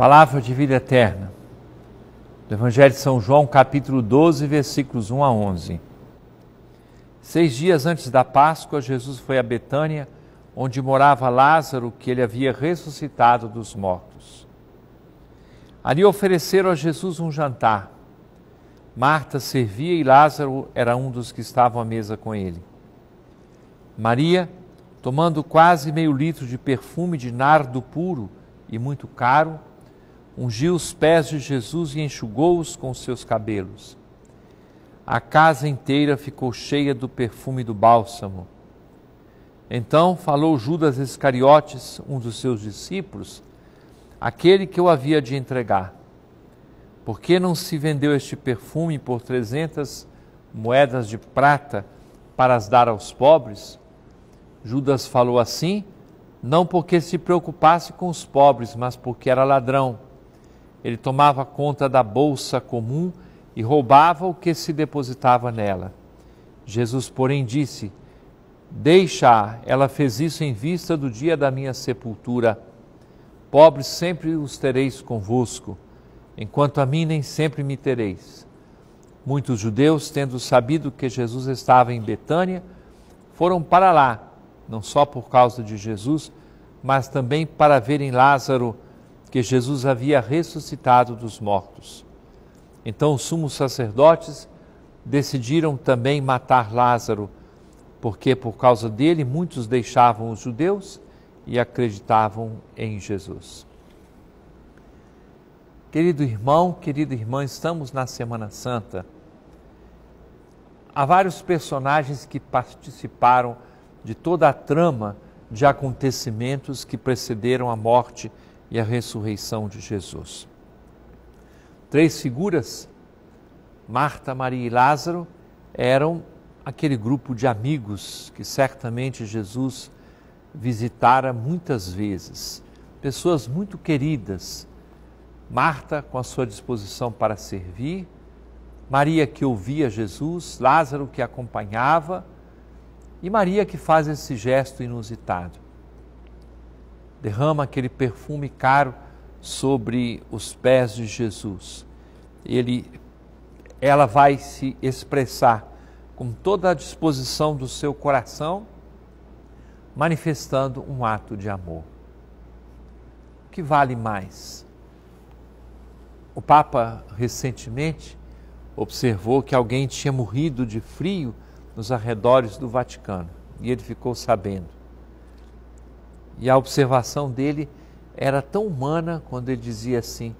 Palavra de vida eterna. Do Evangelho de São João, capítulo 12, versículos 1 a 11. Seis dias antes da Páscoa, Jesus foi a Betânia, onde morava Lázaro, que ele havia ressuscitado dos mortos. Ali ofereceram a Jesus um jantar. Marta servia e Lázaro era um dos que estavam à mesa com ele. Maria, tomando quase meio litro de perfume de nardo puro e muito caro, ungiu os pés de Jesus e enxugou-os com seus cabelos. A casa inteira ficou cheia do perfume do bálsamo. Então falou Judas Iscariotes, um dos seus discípulos, aquele que eu havia de entregar. Por que não se vendeu este perfume por trezentas moedas de prata para as dar aos pobres? Judas falou assim, não porque se preocupasse com os pobres, mas porque era ladrão ele tomava conta da bolsa comum e roubava o que se depositava nela. Jesus, porém, disse: Deixa, ela fez isso em vista do dia da minha sepultura. Pobres sempre os tereis convosco, enquanto a mim nem sempre me tereis. Muitos judeus, tendo sabido que Jesus estava em Betânia, foram para lá, não só por causa de Jesus, mas também para verem Lázaro que Jesus havia ressuscitado dos mortos. Então os sumos sacerdotes decidiram também matar Lázaro, porque por causa dele muitos deixavam os judeus e acreditavam em Jesus. Querido irmão, querida irmã, estamos na Semana Santa. Há vários personagens que participaram de toda a trama de acontecimentos que precederam a morte de e a ressurreição de Jesus. Três figuras, Marta, Maria e Lázaro, eram aquele grupo de amigos que certamente Jesus visitara muitas vezes, pessoas muito queridas. Marta, com a sua disposição para servir, Maria, que ouvia Jesus, Lázaro, que acompanhava, e Maria, que faz esse gesto inusitado derrama aquele perfume caro sobre os pés de Jesus. Ele, ela vai se expressar com toda a disposição do seu coração, manifestando um ato de amor. O que vale mais? O Papa recentemente observou que alguém tinha morrido de frio nos arredores do Vaticano e ele ficou sabendo. E a observação dele era tão humana quando ele dizia assim: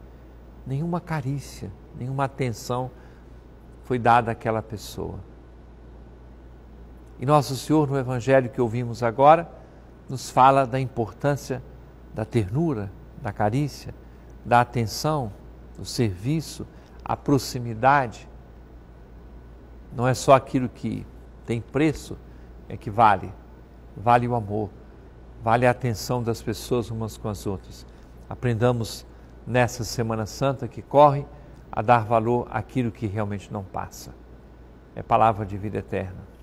nenhuma carícia, nenhuma atenção foi dada àquela pessoa. E Nosso Senhor, no Evangelho que ouvimos agora, nos fala da importância da ternura, da carícia, da atenção, do serviço, a proximidade. Não é só aquilo que tem preço, é que vale. Vale o amor, vale a atenção das pessoas umas com as outras. Aprendamos nessa Semana Santa que corre a dar valor àquilo que realmente não passa. É palavra de vida eterna.